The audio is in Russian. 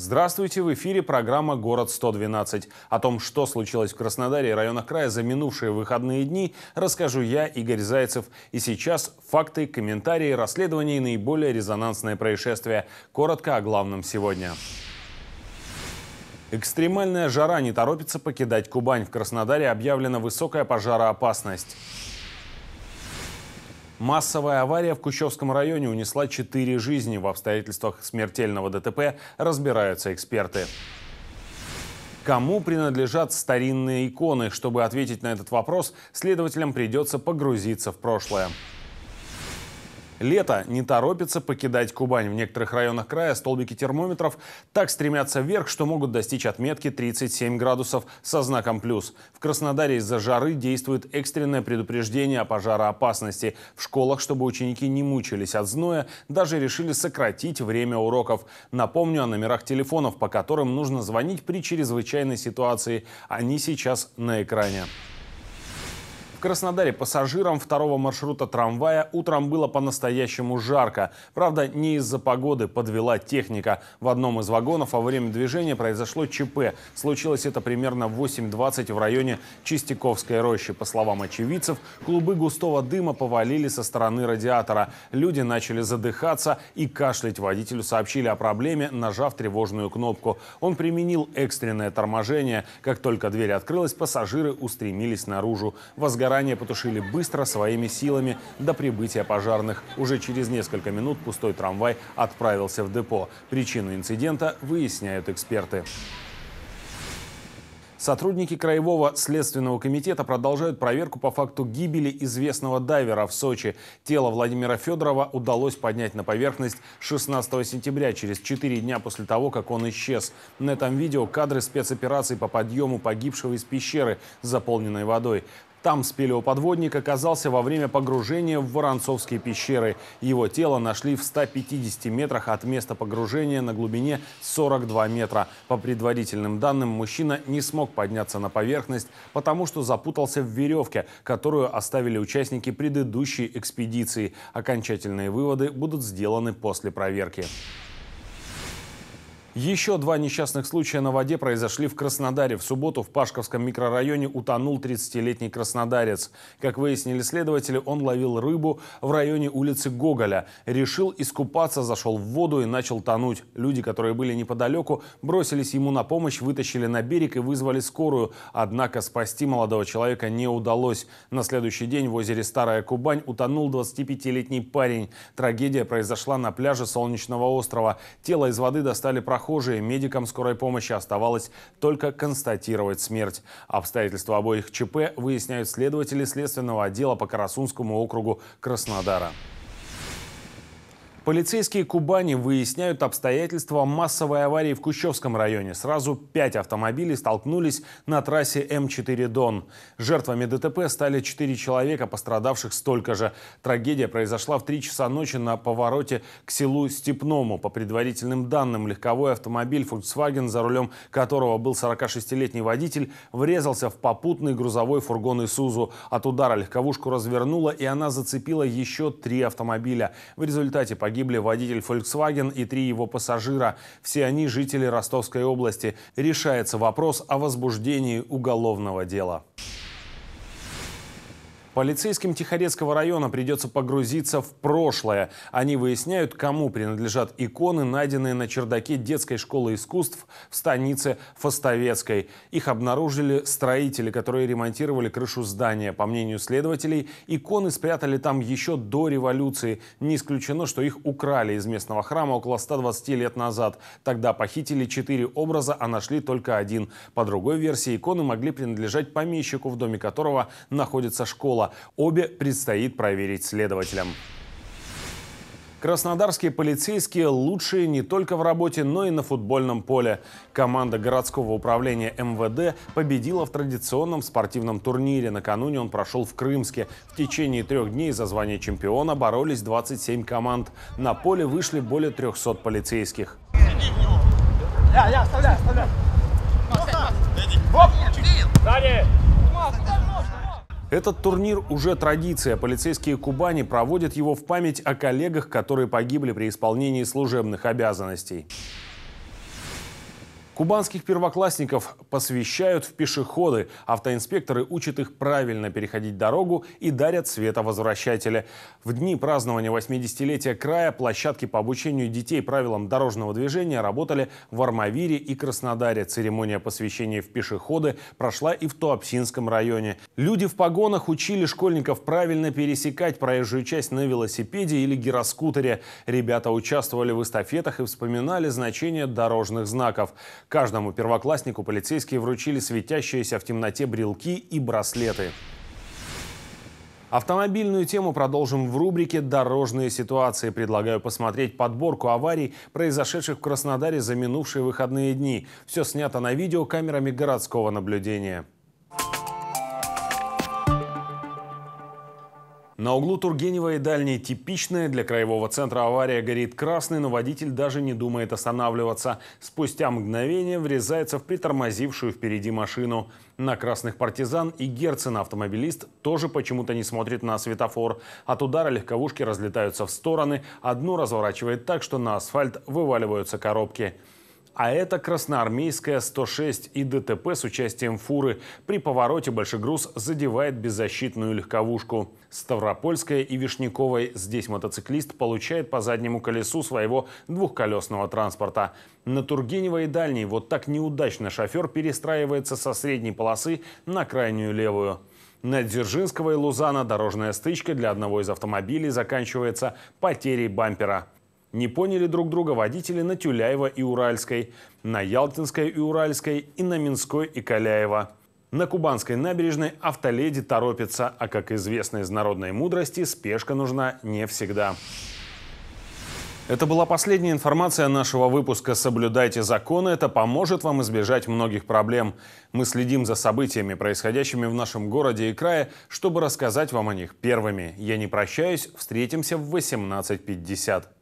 Здравствуйте, в эфире программа «Город-112». О том, что случилось в Краснодаре и районах края за минувшие выходные дни, расскажу я, Игорь Зайцев. И сейчас факты, комментарии, расследования и наиболее резонансные происшествия. Коротко о главном сегодня. Экстремальная жара не торопится покидать Кубань. В Краснодаре объявлена высокая пожароопасность. Массовая авария в Кущевском районе унесла четыре жизни. В обстоятельствах смертельного ДТП разбираются эксперты. Кому принадлежат старинные иконы? Чтобы ответить на этот вопрос, следователям придется погрузиться в прошлое. Лето не торопится покидать Кубань. В некоторых районах края столбики термометров так стремятся вверх, что могут достичь отметки 37 градусов со знаком «плюс». В Краснодаре из-за жары действует экстренное предупреждение о пожароопасности. В школах, чтобы ученики не мучились от зноя, даже решили сократить время уроков. Напомню о номерах телефонов, по которым нужно звонить при чрезвычайной ситуации. Они сейчас на экране. В Краснодаре пассажирам второго маршрута трамвая утром было по-настоящему жарко. Правда, не из-за погоды подвела техника. В одном из вагонов во время движения произошло ЧП. Случилось это примерно в 8.20 в районе Чистяковской рощи. По словам очевидцев, клубы густого дыма повалили со стороны радиатора. Люди начали задыхаться и кашлять. Водителю сообщили о проблеме, нажав тревожную кнопку. Он применил экстренное торможение. Как только дверь открылась, пассажиры устремились наружу. Возгорание ранее потушили быстро, своими силами, до прибытия пожарных. Уже через несколько минут пустой трамвай отправился в депо. Причину инцидента выясняют эксперты. Сотрудники Краевого следственного комитета продолжают проверку по факту гибели известного дайвера в Сочи. Тело Владимира Федорова удалось поднять на поверхность 16 сентября, через 4 дня после того, как он исчез. На этом видео кадры спецоперации по подъему погибшего из пещеры, заполненной водой. Там спелеоподводник оказался во время погружения в Воронцовские пещеры. Его тело нашли в 150 метрах от места погружения на глубине 42 метра. По предварительным данным, мужчина не смог подняться на поверхность, потому что запутался в веревке, которую оставили участники предыдущей экспедиции. Окончательные выводы будут сделаны после проверки. Еще два несчастных случая на воде произошли в Краснодаре. В субботу в Пашковском микрорайоне утонул 30-летний краснодарец. Как выяснили следователи, он ловил рыбу в районе улицы Гоголя. Решил искупаться, зашел в воду и начал тонуть. Люди, которые были неподалеку, бросились ему на помощь, вытащили на берег и вызвали скорую. Однако спасти молодого человека не удалось. На следующий день в озере Старая Кубань утонул 25-летний парень. Трагедия произошла на пляже Солнечного острова. Тело из воды достали прохожие прохожие, медикам скорой помощи оставалось только констатировать смерть. Обстоятельства обоих ЧП выясняют следователи Следственного отдела по Карасунскому округу Краснодара. Полицейские Кубани выясняют обстоятельства массовой аварии в Кущевском районе. Сразу пять автомобилей столкнулись на трассе М4 «Дон». Жертвами ДТП стали четыре человека, пострадавших столько же. Трагедия произошла в три часа ночи на повороте к селу Степному. По предварительным данным, легковой автомобиль Volkswagen, за рулем которого был 46-летний водитель, врезался в попутный грузовой фургон «Исузу». От удара легковушку развернула и она зацепила еще три автомобиля. В результате погиб погибли водитель Volkswagen и три его пассажира. Все они жители Ростовской области. Решается вопрос о возбуждении уголовного дела. Полицейским Тихорецкого района придется погрузиться в прошлое. Они выясняют, кому принадлежат иконы, найденные на чердаке детской школы искусств в станице Фостовецкой. Их обнаружили строители, которые ремонтировали крышу здания. По мнению следователей, иконы спрятали там еще до революции. Не исключено, что их украли из местного храма около 120 лет назад. Тогда похитили четыре образа, а нашли только один. По другой версии, иконы могли принадлежать помещику, в доме которого находится школа. Обе предстоит проверить следователям. Краснодарские полицейские лучшие не только в работе, но и на футбольном поле. Команда городского управления МВД победила в традиционном спортивном турнире. Накануне он прошел в Крымске. В течение трех дней за звание чемпиона боролись 27 команд. На поле вышли более 300 полицейских. Я, я, оставляй, оставляй. Ну Оп, Далее. Этот турнир уже традиция. Полицейские Кубани проводят его в память о коллегах, которые погибли при исполнении служебных обязанностей. Кубанских первоклассников посвящают в пешеходы. Автоинспекторы учат их правильно переходить дорогу и дарят световозвращатели. В дни празднования 80-летия края площадки по обучению детей правилам дорожного движения работали в Армавире и Краснодаре. Церемония посвящения в пешеходы прошла и в Туапсинском районе. Люди в погонах учили школьников правильно пересекать проезжую часть на велосипеде или гироскутере. Ребята участвовали в эстафетах и вспоминали значение дорожных знаков. Каждому первокласснику полицейские вручили светящиеся в темноте брелки и браслеты. Автомобильную тему продолжим в рубрике «Дорожные ситуации». Предлагаю посмотреть подборку аварий, произошедших в Краснодаре за минувшие выходные дни. Все снято на видеокамерами городского наблюдения. На углу Тургенева и Дальней типичная для краевого центра авария горит красный, но водитель даже не думает останавливаться. Спустя мгновение врезается в притормозившую впереди машину. На красных партизан и Герцен автомобилист тоже почему-то не смотрит на светофор. От удара легковушки разлетаются в стороны, одну разворачивает так, что на асфальт вываливаются коробки. А это красноармейская 106 и ДТП с участием фуры. При повороте большой груз задевает беззащитную легковушку. Ставропольская и Вишняковой. Здесь мотоциклист получает по заднему колесу своего двухколесного транспорта. На Тургенева и Дальней вот так неудачно шофер перестраивается со средней полосы на крайнюю левую. На Дзержинского и Лузана дорожная стычка для одного из автомобилей заканчивается потерей бампера. Не поняли друг друга водители на Тюляева и Уральской, на Ялтинской и Уральской и на Минской и Каляева. На Кубанской набережной автоледи торопится, а как известно из народной мудрости, спешка нужна не всегда. Это была последняя информация нашего выпуска «Соблюдайте законы». Это поможет вам избежать многих проблем. Мы следим за событиями, происходящими в нашем городе и крае, чтобы рассказать вам о них первыми. Я не прощаюсь. Встретимся в 18.50.